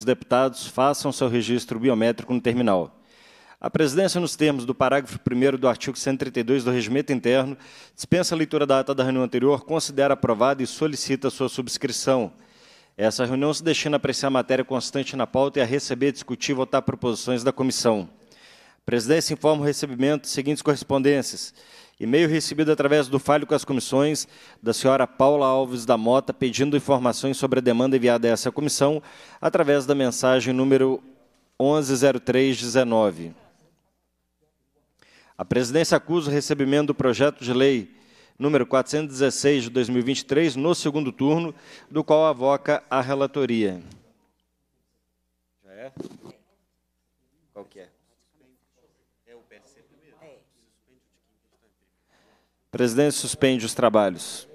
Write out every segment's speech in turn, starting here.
Os deputados façam seu registro biométrico no terminal. A presidência, nos termos do parágrafo 1 do artigo 132 do Regimento Interno, dispensa a leitura da ata da reunião anterior, considera aprovada e solicita sua subscrição. Essa reunião se destina a apreciar a matéria constante na pauta e a receber, discutir e votar proposições da comissão. A presidência informa o recebimento das seguintes correspondências. E-mail recebido através do falho com as comissões da senhora Paula Alves da Mota, pedindo informações sobre a demanda enviada a essa comissão, através da mensagem número 110319. A presidência acusa o recebimento do projeto de lei número 416 de 2023 no segundo turno, do qual avoca a relatoria. Já é? Presidente suspende os trabalhos.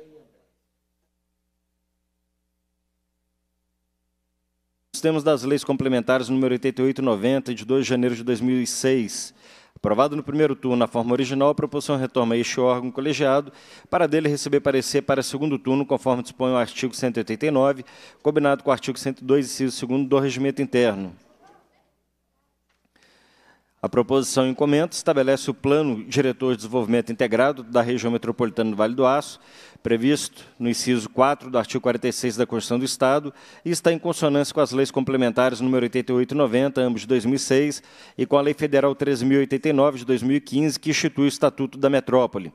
Temos das leis complementares número 88 e 90, de 2 de janeiro de 2006. Aprovado no primeiro turno na forma original, a proposição retoma este órgão colegiado para dele receber parecer para segundo turno, conforme dispõe o artigo 189, combinado com o artigo 102, inciso 2 do Regimento Interno. A proposição em comento estabelece o Plano Diretor de Desenvolvimento Integrado da região metropolitana do Vale do Aço, previsto no inciso 4 do artigo 46 da Constituição do Estado, e está em consonância com as leis complementares número 88 e 90, ambos de 2006, e com a Lei Federal 13.089 de 2015, que institui o Estatuto da Metrópole.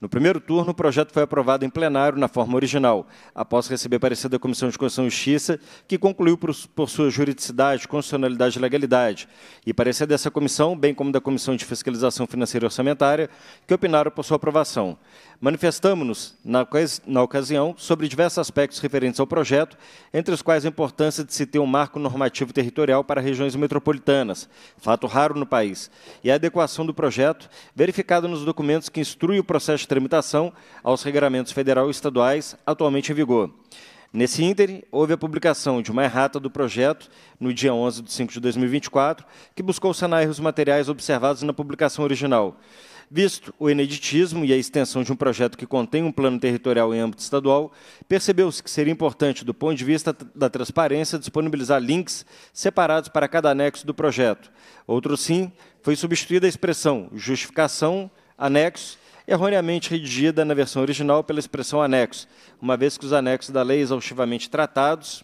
No primeiro turno, o projeto foi aprovado em plenário na forma original, após receber parecer da Comissão de Constituição e Justiça, que concluiu por, por sua juridicidade, constitucionalidade e legalidade, e parecer dessa comissão, bem como da Comissão de Fiscalização Financeira e Orçamentária, que opinaram por sua aprovação. Manifestamos-nos, na, na, ocasião, sobre diversos aspectos referentes ao projeto, entre os quais a importância de se ter um marco normativo territorial para regiões metropolitanas, fato raro no país, e a adequação do projeto, verificado nos documentos que instruem o processo de tramitação aos regramentos federal e estaduais atualmente em vigor. Nesse ínterim, houve a publicação de uma errata do projeto, no dia 11 de 5 de 2024, que buscou sanar erros materiais observados na publicação original. Visto o ineditismo e a extensão de um projeto que contém um plano territorial em âmbito estadual, percebeu-se que seria importante, do ponto de vista da transparência, disponibilizar links separados para cada anexo do projeto. Outro sim, foi substituída a expressão justificação, anexo, erroneamente redigida na versão original pela expressão anexo, uma vez que os anexos da lei exaustivamente tratados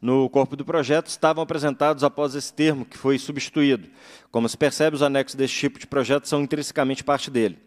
no corpo do projeto estavam apresentados após esse termo, que foi substituído. Como se percebe, os anexos desse tipo de projeto são intrinsecamente parte dele.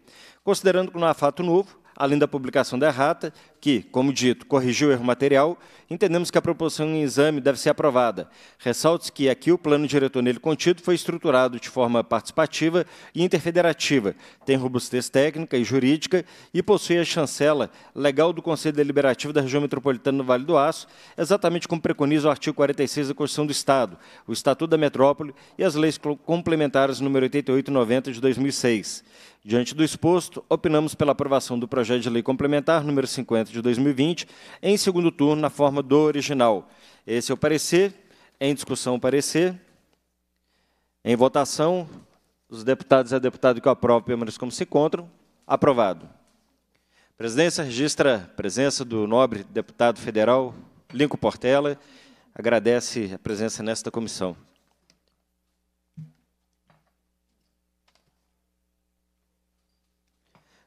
Considerando que não há fato novo, além da publicação da errata, que, como dito, corrigiu o erro material, entendemos que a proposição em exame deve ser aprovada. ressalto se que aqui o plano diretor nele contido foi estruturado de forma participativa e interfederativa, tem robustez técnica e jurídica e possui a chancela legal do Conselho Deliberativo da Região Metropolitana do Vale do Aço, exatamente como preconiza o artigo 46 da Constituição do Estado, o Estatuto da Metrópole e as leis complementares número 88 e 90 de 2006. Diante do exposto, opinamos pela aprovação do projeto de lei complementar número 50 de 2020, em segundo turno, na forma do original. Esse é o parecer. Em discussão, parecer. Em votação, os deputados e a deputada que aprovam permaneçam como se encontram. Aprovado. A presidência registra a presença do nobre deputado federal Linco Portela. Agradece a presença nesta comissão.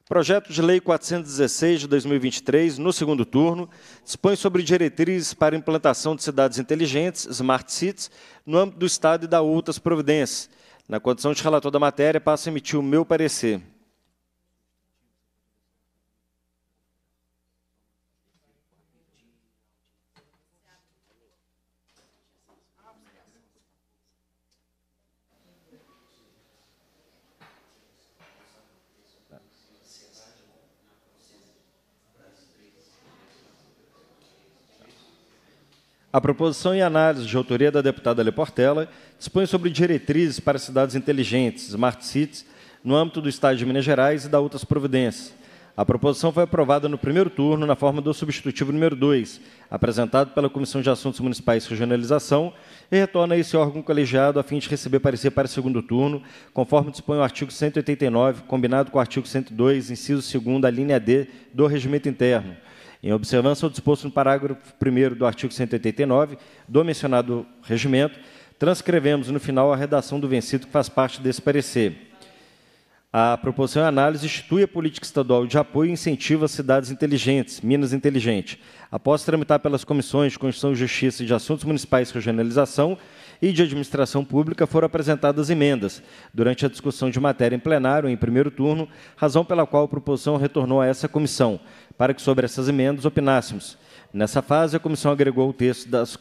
Projeto de Lei 416 de 2023, no segundo turno, dispõe sobre diretrizes para implantação de cidades inteligentes, smart cities, no âmbito do Estado e da outras providências. Na condição de relator da matéria, passo a emitir o meu parecer. A proposição e análise de autoria da deputada Portela dispõe sobre diretrizes para cidades inteligentes, smart cities, no âmbito do Estado de Minas Gerais e da outras providências. A proposição foi aprovada no primeiro turno na forma do substitutivo número 2, apresentado pela Comissão de Assuntos Municipais e Regionalização, e retorna a esse órgão colegiado a fim de receber parecer para o segundo turno, conforme dispõe o artigo 189, combinado com o artigo 102, inciso 2, a linha D do Regimento Interno em observância ao disposto no parágrafo 1 do artigo 189 do mencionado regimento, transcrevemos no final a redação do vencido que faz parte desse parecer. A proposição e análise institui a política estadual de apoio e incentivo às cidades inteligentes, Minas Inteligente. Após tramitar pelas comissões de Constituição e Justiça e de Assuntos Municipais e Regionalização e de Administração Pública, foram apresentadas emendas durante a discussão de matéria em plenário, em primeiro turno, razão pela qual a proposição retornou a essa comissão, para que sobre essas emendas opinássemos. Nessa fase, a comissão agregou ao texto, das,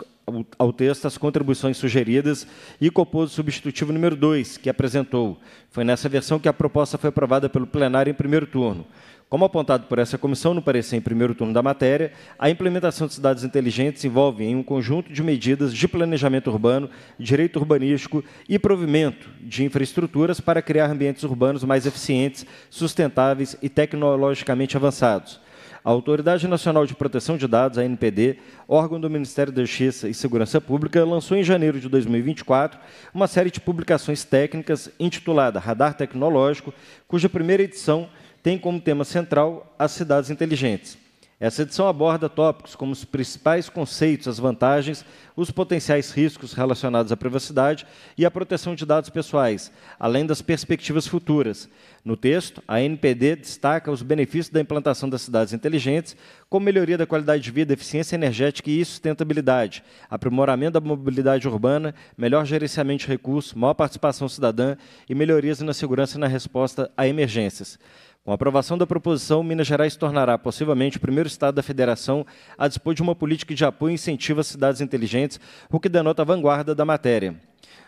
ao texto as contribuições sugeridas e compôs o substitutivo número 2, que apresentou. Foi nessa versão que a proposta foi aprovada pelo plenário em primeiro turno. Como apontado por essa comissão no parecer em primeiro turno da matéria, a implementação de cidades inteligentes envolve em um conjunto de medidas de planejamento urbano, direito urbanístico e provimento de infraestruturas para criar ambientes urbanos mais eficientes, sustentáveis e tecnologicamente avançados. A Autoridade Nacional de Proteção de Dados, a NPD, órgão do Ministério da Justiça e Segurança Pública, lançou em janeiro de 2024 uma série de publicações técnicas intitulada Radar Tecnológico, cuja primeira edição tem como tema central as cidades inteligentes. Essa edição aborda tópicos como os principais conceitos, as vantagens, os potenciais riscos relacionados à privacidade e à proteção de dados pessoais, além das perspectivas futuras. No texto, a NPD destaca os benefícios da implantação das cidades inteligentes, como melhoria da qualidade de vida, eficiência energética e sustentabilidade, aprimoramento da mobilidade urbana, melhor gerenciamento de recursos, maior participação cidadã e melhorias na segurança e na resposta a emergências. Com a aprovação da proposição, Minas Gerais tornará possivelmente o primeiro estado da federação a dispor de uma política de apoio e incentivo às cidades inteligentes, o que denota a vanguarda da matéria.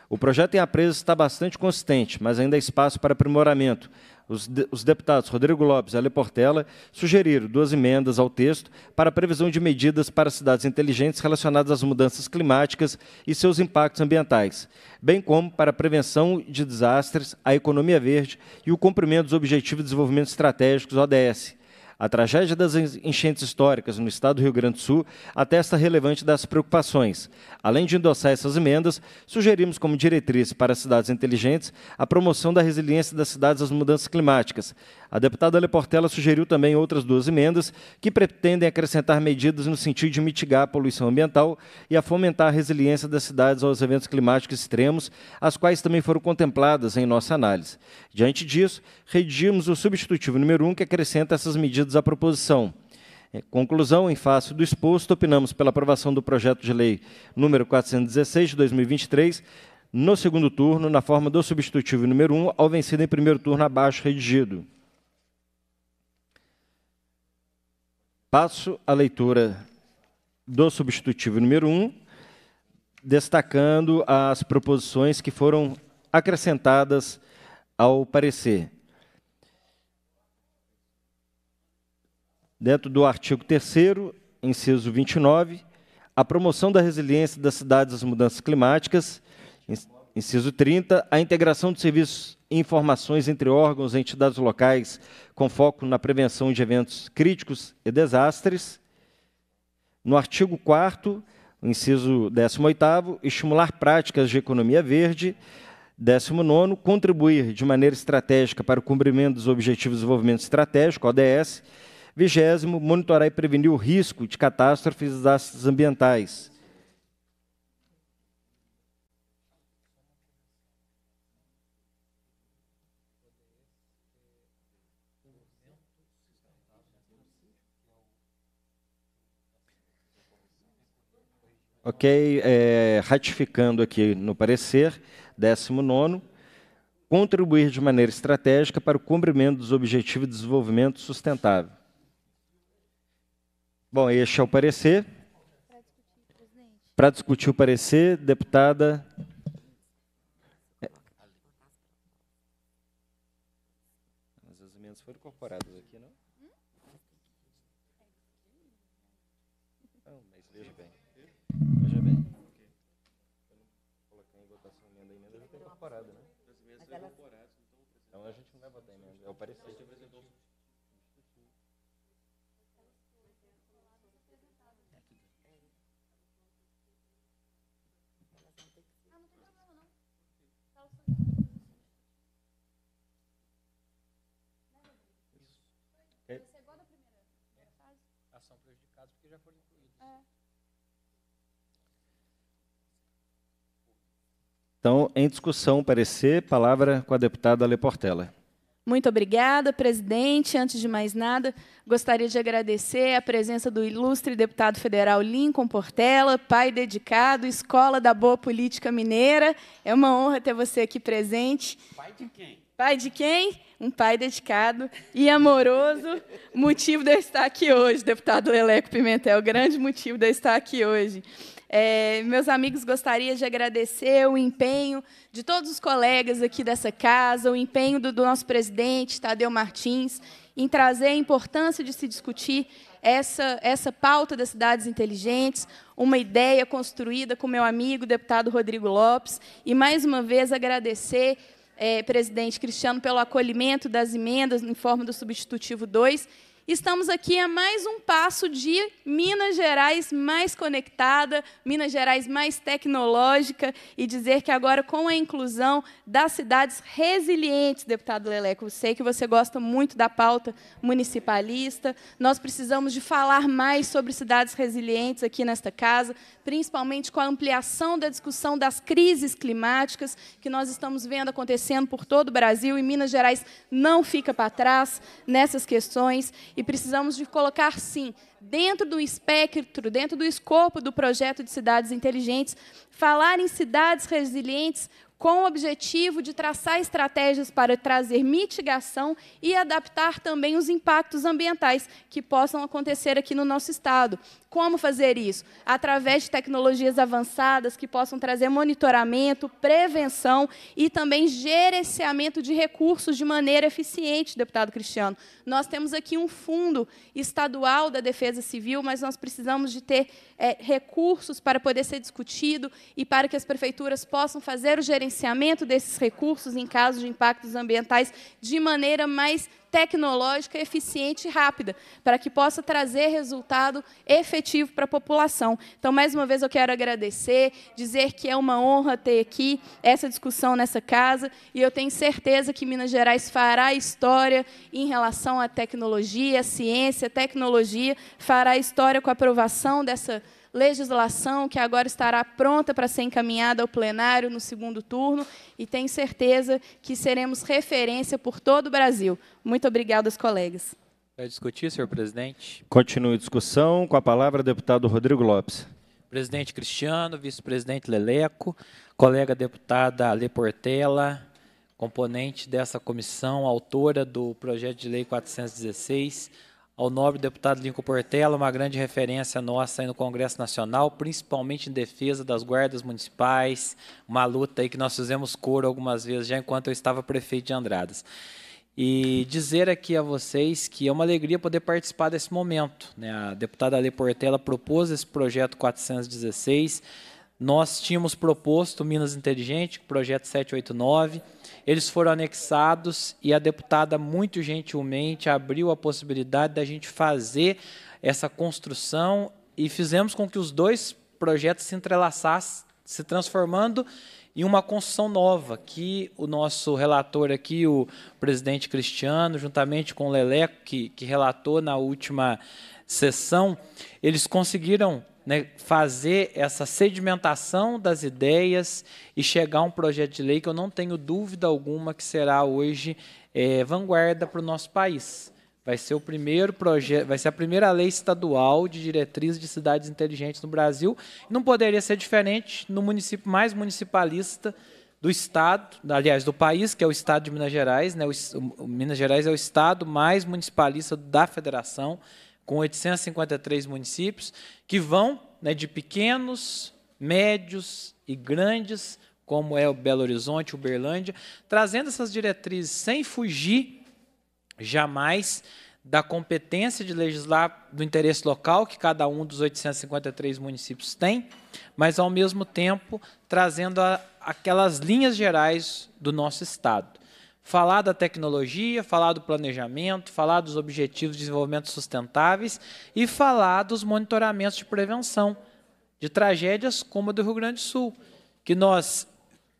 O projeto em apreço está bastante consistente, mas ainda há espaço para aprimoramento, os, de, os, deputados Rodrigo Lopes e Ale Portela sugeriram duas emendas ao texto para a previsão de medidas para cidades inteligentes relacionadas às mudanças climáticas e seus impactos ambientais, bem como para a prevenção de desastres, a economia verde e o cumprimento dos Objetivos de Desenvolvimento Estratégicos, ODS, a tragédia das enchentes históricas no estado do Rio Grande do Sul atesta relevante das preocupações. Além de endossar essas emendas, sugerimos como diretriz para as cidades inteligentes a promoção da resiliência das cidades às mudanças climáticas. A deputada Leportela sugeriu também outras duas emendas que pretendem acrescentar medidas no sentido de mitigar a poluição ambiental e a fomentar a resiliência das cidades aos eventos climáticos extremos, as quais também foram contempladas em nossa análise. Diante disso, redigimos o substitutivo número 1 um, que acrescenta essas medidas sentidos à proposição. É, conclusão, em face do exposto, opinamos pela aprovação do projeto de lei número 416 de 2023, no segundo turno, na forma do substitutivo número 1, ao vencido em primeiro turno abaixo redigido. Passo a leitura do substitutivo número 1, destacando as proposições que foram acrescentadas ao parecer. dentro do artigo 3 inciso 29, a promoção da resiliência das cidades às mudanças climáticas, inciso 30, a integração de serviços e informações entre órgãos e entidades locais com foco na prevenção de eventos críticos e desastres. No artigo 4 inciso 18º, estimular práticas de economia verde. 19 contribuir de maneira estratégica para o cumprimento dos Objetivos de Desenvolvimento Estratégico, ODS, Vigésimo, monitorar e prevenir o risco de catástrofes e desastres ambientais. Ok, é, ratificando aqui no parecer, 19 contribuir de maneira estratégica para o cumprimento dos Objetivos de Desenvolvimento Sustentável. Bom, este é o parecer. Para discutir o parecer, deputada. Mas as emendas foram incorporadas aqui, não? Não, mas veja bem. Veja bem. Colocar em votação a emenda, a emenda já está incorporada, né? As emendas foram incorporadas, então. Então a gente não vai votar a emenda, é o parecer. Então, em discussão, parecer, palavra com a deputada Portela. Muito obrigada, presidente. Antes de mais nada, gostaria de agradecer a presença do ilustre deputado federal Lincoln Portela, pai dedicado, escola da boa política mineira. É uma honra ter você aqui presente. Pai de quem? Pai de quem? um pai dedicado e amoroso, motivo de eu estar aqui hoje, deputado Leleco Pimentel, grande motivo de eu estar aqui hoje. É, meus amigos, gostaria de agradecer o empenho de todos os colegas aqui dessa casa, o empenho do, do nosso presidente, Tadeu Martins, em trazer a importância de se discutir essa, essa pauta das cidades inteligentes, uma ideia construída com meu amigo, deputado Rodrigo Lopes, e mais uma vez agradecer é, presidente Cristiano, pelo acolhimento das emendas em forma do substitutivo 2 Estamos aqui a mais um passo de Minas Gerais mais conectada, Minas Gerais mais tecnológica e dizer que agora com a inclusão das cidades resilientes, deputado Leleco, eu sei que você gosta muito da pauta municipalista. Nós precisamos de falar mais sobre cidades resilientes aqui nesta casa, principalmente com a ampliação da discussão das crises climáticas que nós estamos vendo acontecendo por todo o Brasil e Minas Gerais não fica para trás nessas questões e precisamos de colocar, sim, dentro do espectro, dentro do escopo do projeto de cidades inteligentes, falar em cidades resilientes com o objetivo de traçar estratégias para trazer mitigação e adaptar também os impactos ambientais que possam acontecer aqui no nosso estado. Como fazer isso? Através de tecnologias avançadas que possam trazer monitoramento, prevenção e também gerenciamento de recursos de maneira eficiente, deputado Cristiano. Nós temos aqui um fundo estadual da Defesa Civil, mas nós precisamos de ter é, recursos para poder ser discutido e para que as prefeituras possam fazer o gerenciamento gerenciamento desses recursos em casos de impactos ambientais de maneira mais tecnológica, eficiente e rápida, para que possa trazer resultado efetivo para a população. Então, mais uma vez, eu quero agradecer, dizer que é uma honra ter aqui essa discussão nessa casa, e eu tenho certeza que Minas Gerais fará história em relação à tecnologia, à ciência, à tecnologia, fará história com a aprovação dessa legislação que agora estará pronta para ser encaminhada ao plenário no segundo turno e tenho certeza que seremos referência por todo o Brasil. Muito obrigada aos colegas. Quer discutir, senhor presidente? Continue a discussão. Com a palavra, deputado Rodrigo Lopes. Presidente Cristiano, vice-presidente Leleco, colega deputada Ale Portela, componente dessa comissão, autora do projeto de lei 416, ao nobre deputado Lincoln Portela, uma grande referência nossa no Congresso Nacional, principalmente em defesa das guardas municipais, uma luta aí que nós fizemos coro algumas vezes já enquanto eu estava prefeito de Andradas. E dizer aqui a vocês que é uma alegria poder participar desse momento. Né? A deputada Lê Portela propôs esse projeto 416, nós tínhamos proposto Minas Inteligente, projeto 789. Eles foram anexados e a deputada, muito gentilmente, abriu a possibilidade da gente fazer essa construção e fizemos com que os dois projetos se entrelaçassem, se transformando em uma construção nova, que o nosso relator aqui, o presidente Cristiano, juntamente com o Leleco, que, que relatou na última sessão, eles conseguiram né, fazer essa sedimentação das ideias e chegar a um projeto de lei que eu não tenho dúvida alguma que será hoje é, vanguarda para o nosso país. Vai ser o primeiro projeto, vai ser a primeira lei estadual de diretrizes de cidades inteligentes no Brasil. Não poderia ser diferente no município mais municipalista do estado, aliás, do país, que é o estado de Minas Gerais, né? O, o Minas Gerais é o estado mais municipalista da federação com 853 municípios, que vão né, de pequenos, médios e grandes, como é o Belo Horizonte, Uberlândia, trazendo essas diretrizes sem fugir jamais da competência de legislar do interesse local que cada um dos 853 municípios tem, mas ao mesmo tempo trazendo a, aquelas linhas gerais do nosso estado falar da tecnologia, falar do planejamento, falar dos objetivos de desenvolvimento sustentáveis e falar dos monitoramentos de prevenção de tragédias como a do Rio Grande do Sul, que nós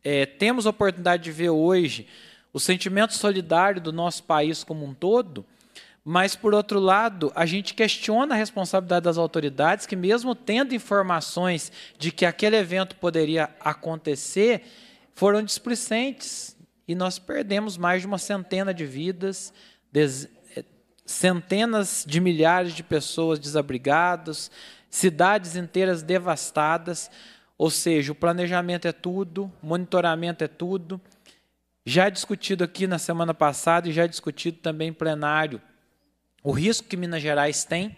é, temos a oportunidade de ver hoje o sentimento solidário do nosso país como um todo, mas, por outro lado, a gente questiona a responsabilidade das autoridades que, mesmo tendo informações de que aquele evento poderia acontecer, foram displicentes, e nós perdemos mais de uma centena de vidas, eh, centenas de milhares de pessoas desabrigadas, cidades inteiras devastadas. Ou seja, o planejamento é tudo, monitoramento é tudo. Já discutido aqui na semana passada e já discutido também em plenário o risco que Minas Gerais tem.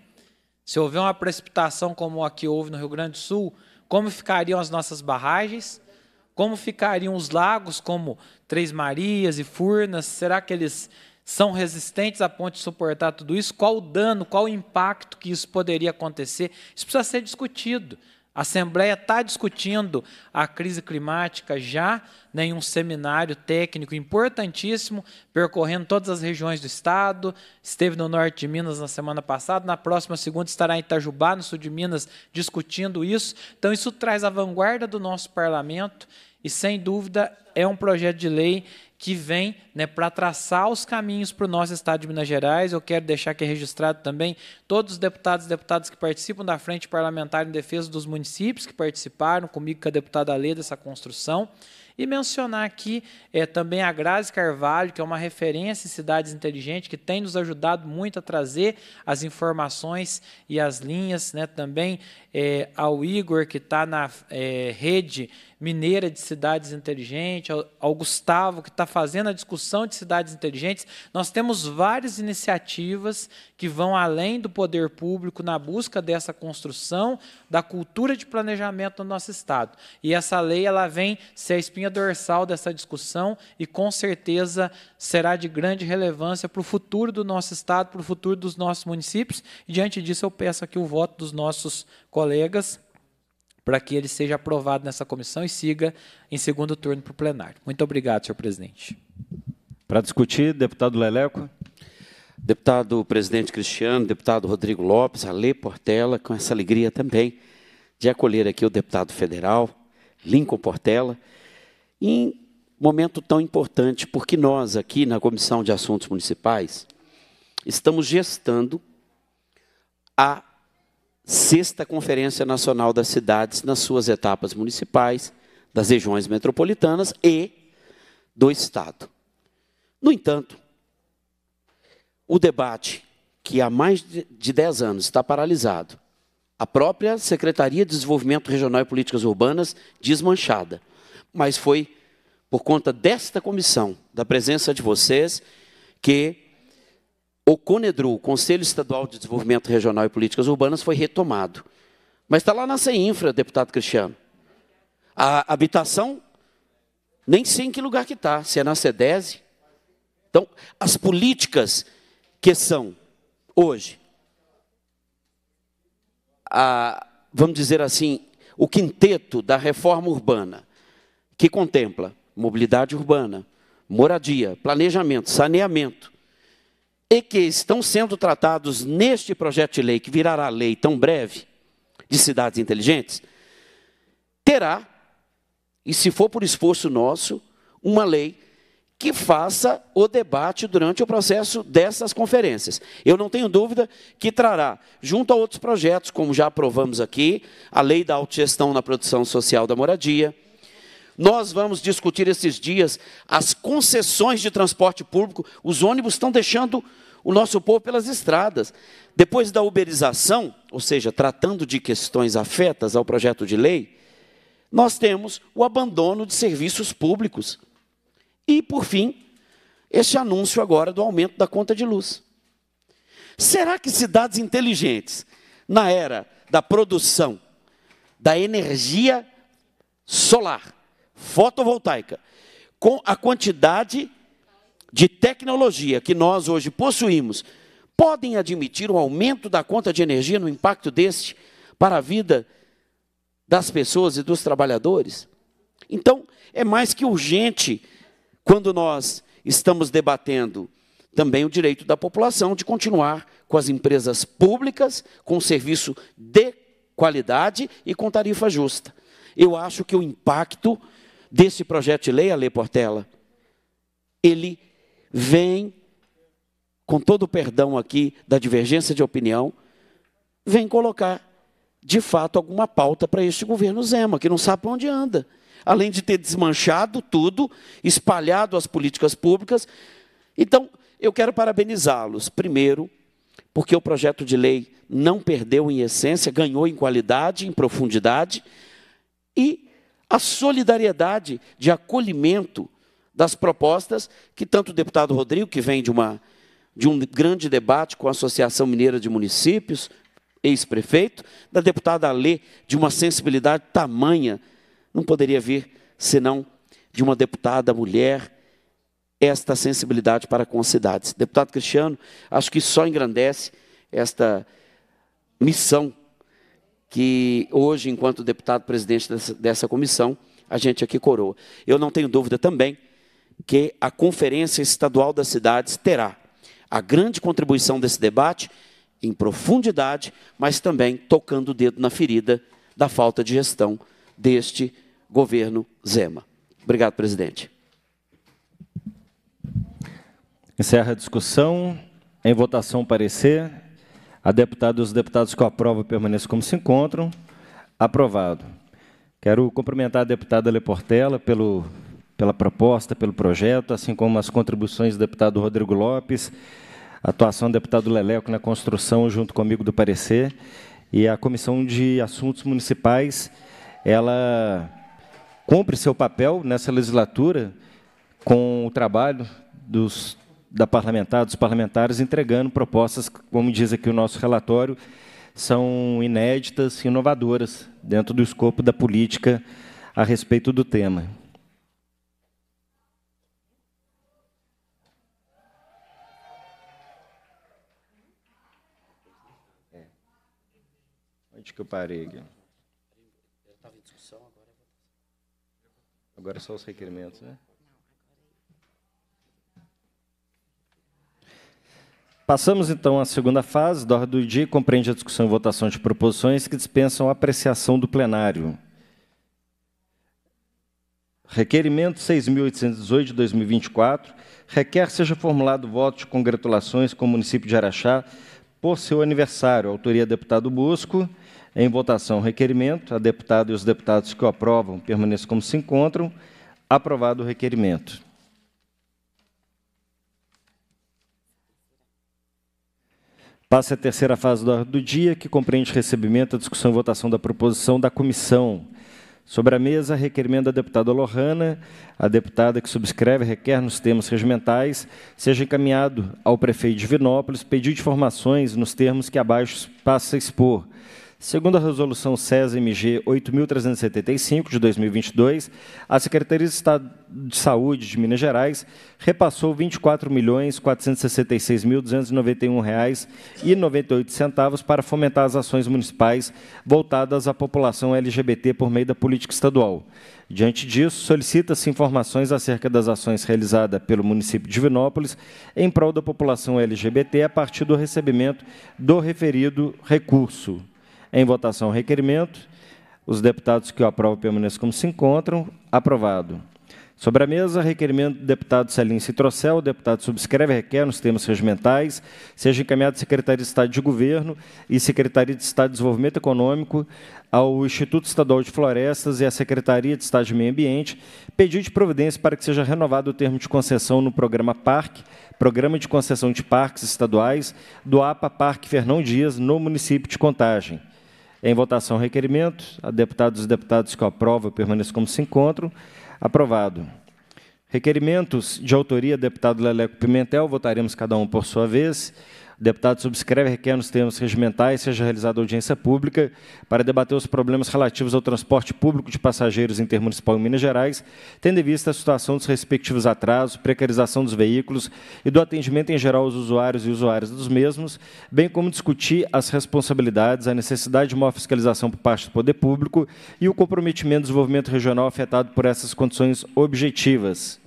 Se houver uma precipitação como a que houve no Rio Grande do Sul, como ficariam as nossas barragens? Como ficariam os lagos como Três Marias e Furnas? Será que eles são resistentes a ponto de suportar tudo isso? Qual o dano, qual o impacto que isso poderia acontecer? Isso precisa ser discutido. A Assembleia está discutindo a crise climática já né, em um seminário técnico importantíssimo, percorrendo todas as regiões do estado. Esteve no norte de Minas na semana passada, na próxima segunda estará em Itajubá, no sul de Minas, discutindo isso. Então, isso traz a vanguarda do nosso parlamento e sem dúvida é um projeto de lei que vem né, para traçar os caminhos para o nosso Estado de Minas Gerais. Eu quero deixar aqui registrado também todos os deputados e deputadas que participam da Frente Parlamentar em Defesa dos Municípios, que participaram comigo, com a deputada Lê, dessa construção. E mencionar aqui é, também a Grazi Carvalho, que é uma referência em cidades inteligentes, que tem nos ajudado muito a trazer as informações e as linhas. Né, também é, ao Igor, que está na é, rede mineira de cidades inteligentes, ao Gustavo, que está fazendo a discussão de cidades inteligentes. Nós temos várias iniciativas que vão além do poder público na busca dessa construção da cultura de planejamento no nosso Estado. E essa lei ela vem ser a espinha dorsal dessa discussão e, com certeza, será de grande relevância para o futuro do nosso Estado, para o futuro dos nossos municípios. E, diante disso, eu peço aqui o voto dos nossos colegas para que ele seja aprovado nessa comissão e siga em segundo turno para o plenário. Muito obrigado, senhor presidente. Para discutir, deputado Leleco. Deputado presidente Cristiano, deputado Rodrigo Lopes, Ale Portela, com essa alegria também de acolher aqui o deputado federal, Lincoln Portela, em momento tão importante, porque nós aqui na Comissão de Assuntos Municipais estamos gestando a sexta Conferência Nacional das Cidades nas suas etapas municipais, das regiões metropolitanas e do Estado. No entanto, o debate que há mais de 10 anos está paralisado, a própria Secretaria de Desenvolvimento Regional e Políticas Urbanas desmanchada, mas foi por conta desta comissão, da presença de vocês, que o CONEDRU, o Conselho Estadual de Desenvolvimento Regional e Políticas Urbanas, foi retomado. Mas está lá na CEINFRA, deputado Cristiano. A habitação, nem sei em que lugar que está, se é na CEDESE. Então, as políticas que são hoje, a, vamos dizer assim, o quinteto da reforma urbana, que contempla mobilidade urbana, moradia, planejamento, saneamento, e que estão sendo tratados neste projeto de lei, que virará lei tão breve, de cidades inteligentes, terá, e se for por esforço nosso, uma lei que faça o debate durante o processo dessas conferências. Eu não tenho dúvida que trará, junto a outros projetos, como já aprovamos aqui, a lei da autogestão na produção social da moradia, nós vamos discutir esses dias as concessões de transporte público. Os ônibus estão deixando o nosso povo pelas estradas. Depois da uberização, ou seja, tratando de questões afetas ao projeto de lei, nós temos o abandono de serviços públicos. E, por fim, este anúncio agora do aumento da conta de luz. Será que cidades inteligentes, na era da produção da energia solar, fotovoltaica, com a quantidade de tecnologia que nós hoje possuímos, podem admitir um aumento da conta de energia no impacto deste para a vida das pessoas e dos trabalhadores? Então, é mais que urgente quando nós estamos debatendo também o direito da população de continuar com as empresas públicas, com serviço de qualidade e com tarifa justa. Eu acho que o impacto desse projeto de lei, a Lei Portela, ele vem, com todo o perdão aqui da divergência de opinião, vem colocar, de fato, alguma pauta para este governo Zema, que não sabe para onde anda. Além de ter desmanchado tudo, espalhado as políticas públicas. Então, eu quero parabenizá-los, primeiro, porque o projeto de lei não perdeu em essência, ganhou em qualidade, em profundidade, e a solidariedade de acolhimento das propostas que tanto o deputado Rodrigo, que vem de, uma, de um grande debate com a Associação Mineira de Municípios, ex-prefeito, da deputada Alê, de uma sensibilidade tamanha, não poderia vir senão de uma deputada mulher, esta sensibilidade para com as cidades. Deputado Cristiano, acho que só engrandece esta missão que hoje, enquanto deputado presidente dessa, dessa comissão, a gente aqui coroa. Eu não tenho dúvida também que a Conferência Estadual das Cidades terá a grande contribuição desse debate em profundidade, mas também tocando o dedo na ferida da falta de gestão deste governo Zema. Obrigado, presidente. Encerra a discussão. Em votação, parecer. A deputada e os deputados que aprovam permaneçam como se encontram. Aprovado. Quero cumprimentar a deputada Leportela pelo, pela proposta, pelo projeto, assim como as contribuições do deputado Rodrigo Lopes, a atuação do deputado Leleco na construção, junto comigo, do parecer. E a Comissão de Assuntos Municipais, ela cumpre seu papel nessa legislatura com o trabalho dos da parlamentar, dos parlamentares entregando propostas, como diz aqui o nosso relatório, são inéditas, inovadoras dentro do escopo da política a respeito do tema. É. Onde que eu parei aqui? Agora é só os requerimentos, né? Passamos então à segunda fase da ordem do dia, que compreende a discussão e votação de proposições que dispensam a apreciação do plenário. Requerimento 6.818 de 2024 requer seja formulado voto de congratulações com o município de Araxá por seu aniversário. Autoria deputado Busco. Em votação, requerimento. A deputada e os deputados que o aprovam permaneçam como se encontram. Aprovado o requerimento. Passa a terceira fase do, do dia, que compreende recebimento, discussão e votação da proposição da comissão. Sobre a mesa, requerimento da deputada Lohana, a deputada que subscreve requer nos termos regimentais, seja encaminhado ao prefeito de Vinópolis pedido de informações nos termos que abaixo passa a expor. Segundo a resolução CES-MG 8.375 de 2022, a Secretaria de Estado de Saúde de Minas Gerais repassou R$ 24.466.291,98 para fomentar as ações municipais voltadas à população LGBT por meio da política estadual. Diante disso, solicita-se informações acerca das ações realizadas pelo município de Vinópolis em prol da população LGBT a partir do recebimento do referido recurso. Em votação, o requerimento. Os deputados que o aprovam permaneçam como se encontram. Aprovado. Sobre a mesa, requerimento do deputado Celim Citrocel. O deputado subscreve, requer nos termos regimentais, seja encaminhado à Secretaria de Estado de Governo e Secretaria de Estado de Desenvolvimento Econômico, ao Instituto Estadual de Florestas e à Secretaria de Estado de Meio Ambiente, pedido de providência para que seja renovado o termo de concessão no programa PARC, Programa de Concessão de Parques Estaduais, do APA Parque Fernão Dias, no município de Contagem. Em votação, requerimento. A deputados e deputados que aprovam permaneçam como se encontram. Aprovado. Requerimentos de autoria, deputado Leleco Pimentel, votaremos cada um por sua vez. Deputado subscreve requer nos termos regimentais seja realizada audiência pública para debater os problemas relativos ao transporte público de passageiros intermunicipal em Minas Gerais, tendo em vista a situação dos respectivos atrasos, precarização dos veículos e do atendimento em geral aos usuários e usuárias dos mesmos, bem como discutir as responsabilidades, a necessidade de maior fiscalização por parte do poder público e o comprometimento do desenvolvimento regional afetado por essas condições objetivas.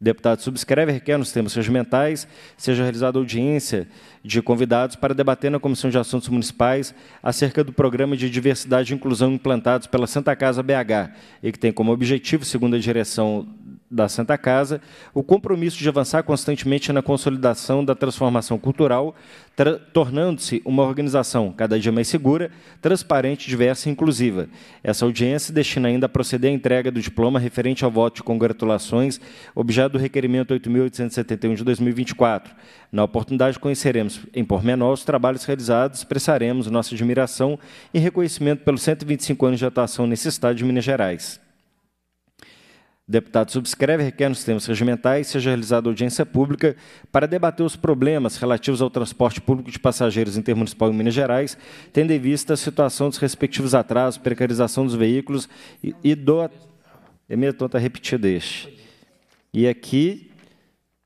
O deputado subscreve e requer, nos termos regimentais, seja realizada audiência de convidados para debater na Comissão de Assuntos Municipais acerca do programa de diversidade e inclusão implantados pela Santa Casa BH e que tem como objetivo, segundo a direção da Santa Casa, o compromisso de avançar constantemente na consolidação da transformação cultural, tra tornando-se uma organização cada dia mais segura, transparente, diversa e inclusiva. Essa audiência destina ainda a proceder à entrega do diploma referente ao voto de congratulações, objeto do requerimento 8.871 de 2024. Na oportunidade, conheceremos em pormenor os trabalhos realizados, expressaremos nossa admiração e reconhecimento pelos 125 anos de atuação nesse Estado de Minas Gerais. Deputado subscreve, requer nos termos regimentais, seja realizada audiência pública para debater os problemas relativos ao transporte público de passageiros intermunicipal em Minas Gerais, tendo em vista a situação dos respectivos atrasos, precarização dos veículos e, e do... É meio a repetir deste. E aqui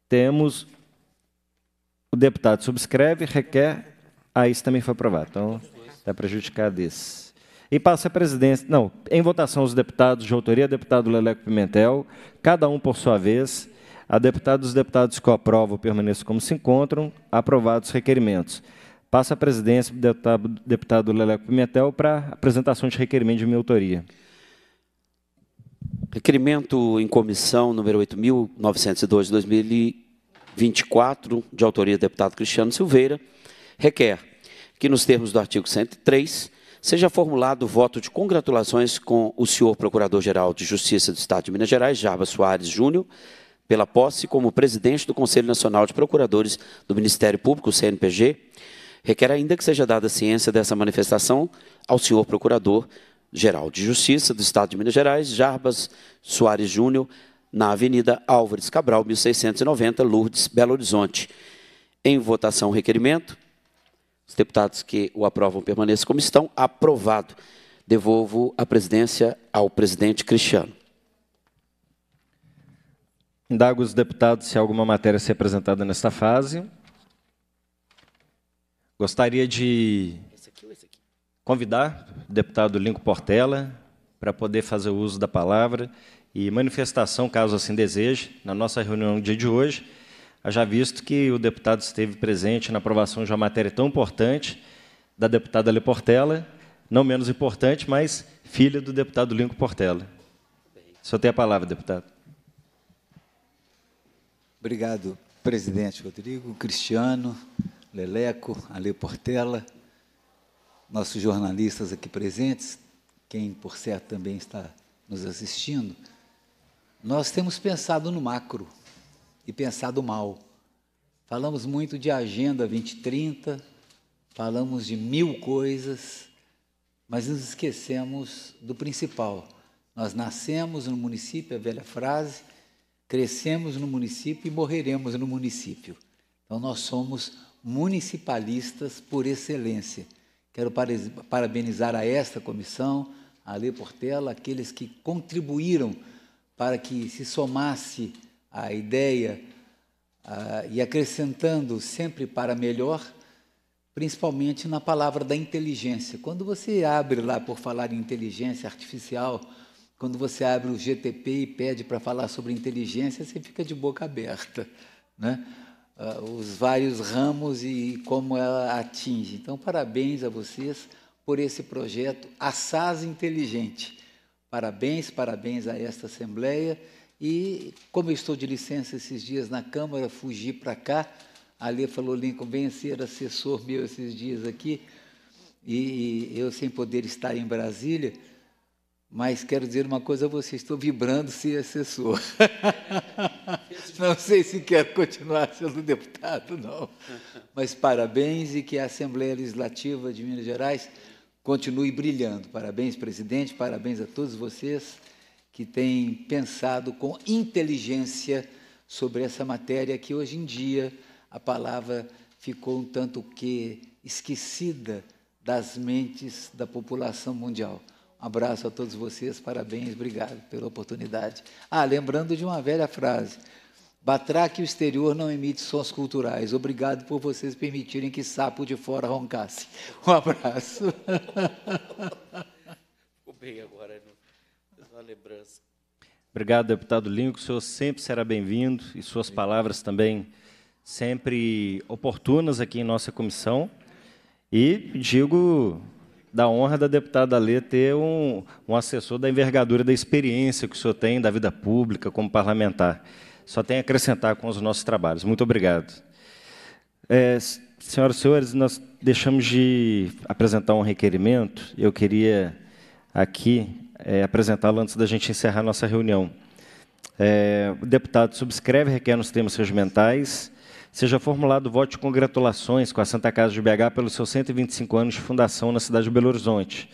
temos o deputado subscreve, requer... Ah, isso também foi aprovado. Então, está prejudicado esse e passa a presidência. Não, em votação os deputados de autoria, deputado Leleco Pimentel, cada um por sua vez. A deputada dos deputados que aprovam permaneçam como se encontram, aprovados os requerimentos. Passa a presidência do deputado, deputado Leleco Pimentel para apresentação de requerimento de minha autoria. Requerimento em comissão número 8.902 de 2024, de autoria do deputado Cristiano Silveira, requer que, nos termos do artigo 103, Seja formulado o voto de congratulações com o senhor Procurador-Geral de Justiça do Estado de Minas Gerais, Jarbas Soares Júnior, pela posse como presidente do Conselho Nacional de Procuradores do Ministério Público, CNPG. Requer ainda que seja dada ciência dessa manifestação ao senhor Procurador-Geral de Justiça do Estado de Minas Gerais, Jarbas Soares Júnior, na Avenida Álvares Cabral, 1690, Lourdes, Belo Horizonte. Em votação, requerimento. Os deputados que o aprovam permaneçam como estão. Aprovado. Devolvo a presidência ao presidente Cristiano. Indago os deputados se há alguma matéria a ser apresentada nesta fase. Gostaria de convidar o deputado Linco Portela para poder fazer o uso da palavra e manifestação, caso assim deseje, na nossa reunião do dia de hoje já visto que o deputado esteve presente na aprovação de uma matéria tão importante da deputada Le Portela, não menos importante, mas filha do deputado Lincoln Portela. Só tem a palavra, deputado. Obrigado, presidente Rodrigo, Cristiano, Leleco, Ale Portela, nossos jornalistas aqui presentes, quem, por certo, também está nos assistindo. Nós temos pensado no macro, e pensar do mal. Falamos muito de Agenda 2030, falamos de mil coisas, mas nos esquecemos do principal. Nós nascemos no município, é a velha frase, crescemos no município e morreremos no município. Então nós somos municipalistas por excelência. Quero parabenizar a esta comissão, a Lê Portela, aqueles que contribuíram para que se somasse a ideia e acrescentando sempre para melhor, principalmente na palavra da inteligência. Quando você abre lá por falar em inteligência artificial, quando você abre o GTP e pede para falar sobre inteligência, você fica de boca aberta, né? Ah, os vários ramos e como ela atinge. Então, parabéns a vocês por esse projeto Assaz Inteligente. Parabéns, parabéns a esta Assembleia. E como eu estou de licença esses dias na Câmara, fugi para cá. A Lê falou, Lincoln, venha ser assessor meu esses dias aqui. E, e eu sem poder estar em Brasília, mas quero dizer uma coisa a você, estou vibrando ser assessor. não sei se quero continuar sendo deputado, não. Mas parabéns e que a Assembleia Legislativa de Minas Gerais continue brilhando. Parabéns, presidente, parabéns a todos vocês que tem pensado com inteligência sobre essa matéria que hoje em dia a palavra ficou um tanto que esquecida das mentes da população mundial. Um abraço a todos vocês, parabéns, obrigado pela oportunidade. Ah, lembrando de uma velha frase: Batraque o exterior não emite sons culturais. Obrigado por vocês permitirem que sapo de fora roncasse. Um abraço. Ficou bem agora, né? a lembrança. Obrigado, deputado Lincoln. O senhor sempre será bem-vindo e suas palavras também sempre oportunas aqui em nossa comissão. E digo da honra da deputada Lê ter um, um assessor da envergadura da experiência que o senhor tem da vida pública como parlamentar. Só tem a acrescentar com os nossos trabalhos. Muito obrigado. É, senhoras e senhores, nós deixamos de apresentar um requerimento. Eu queria aqui é, apresentá-lo antes da gente encerrar nossa reunião. É, o deputado subscreve, requer nos termos regimentais, seja formulado voto de congratulações com a Santa Casa de BH pelos seus 125 anos de fundação na cidade de Belo Horizonte.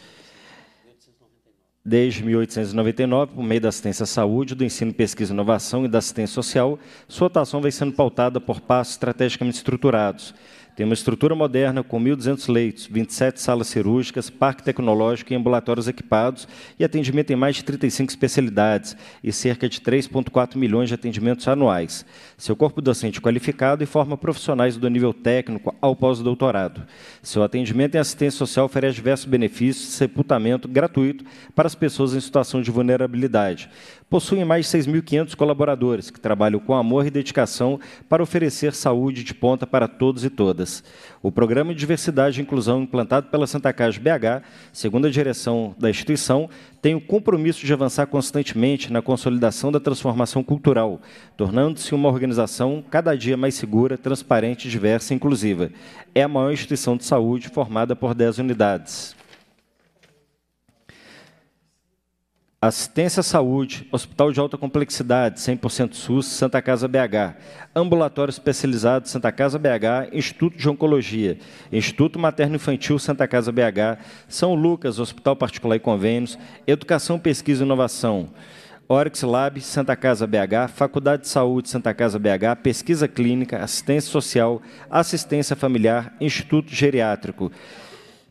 Desde 1899, por meio da assistência à saúde, do ensino, pesquisa e inovação e da assistência social, sua atuação vem sendo pautada por passos estrategicamente estruturados, tem uma estrutura moderna com 1.200 leitos, 27 salas cirúrgicas, parque tecnológico e ambulatórios equipados e atendimento em mais de 35 especialidades e cerca de 3,4 milhões de atendimentos anuais. Seu corpo docente qualificado e forma profissionais do nível técnico ao pós-doutorado. Seu atendimento em assistência social oferece diversos benefícios, sepultamento gratuito para as pessoas em situação de vulnerabilidade. Possuem mais de 6.500 colaboradores que trabalham com amor e dedicação para oferecer saúde de ponta para todos e todas. O programa de diversidade e inclusão implantado pela Santa Casa BH, segundo a direção da instituição, tem o compromisso de avançar constantemente na consolidação da transformação cultural, tornando-se uma organização cada dia mais segura, transparente, diversa e inclusiva. É a maior instituição de saúde formada por 10 unidades. assistência à saúde, hospital de alta complexidade, 100% SUS, Santa Casa BH, ambulatório especializado Santa Casa BH, Instituto de Oncologia, Instituto Materno Infantil Santa Casa BH, São Lucas, Hospital Particular e Convênios, Educação, Pesquisa e Inovação, Orix Lab, Santa Casa BH, Faculdade de Saúde Santa Casa BH, Pesquisa Clínica, Assistência Social, Assistência Familiar, Instituto Geriátrico.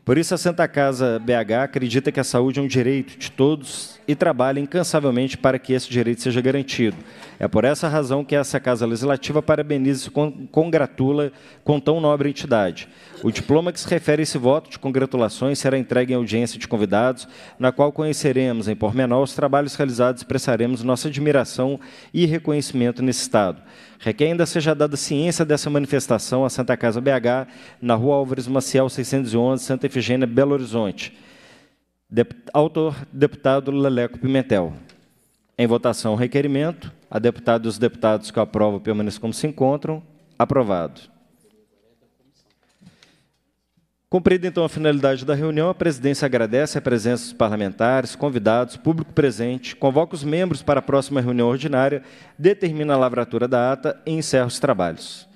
Por isso, a Santa Casa BH acredita que a saúde é um direito de todos e trabalha incansavelmente para que esse direito seja garantido. É por essa razão que essa Casa Legislativa parabeniza e congratula com tão nobre entidade. O diploma que se refere a esse voto de congratulações será entregue em audiência de convidados, na qual conheceremos em pormenor os trabalhos realizados e expressaremos nossa admiração e reconhecimento nesse Estado. Requer ainda seja dada ciência dessa manifestação à Santa Casa BH, na rua Álvares Maciel, 611, Santa Efigênia, Belo Horizonte. Dep autor, deputado Leleco Pimentel. Em votação, requerimento. A deputada e os deputados que aprovam permaneçam como se encontram. Aprovado. Cumprida então a finalidade da reunião, a presidência agradece a presença dos parlamentares, convidados, público presente, convoca os membros para a próxima reunião ordinária, determina a lavratura da ata e encerra os trabalhos.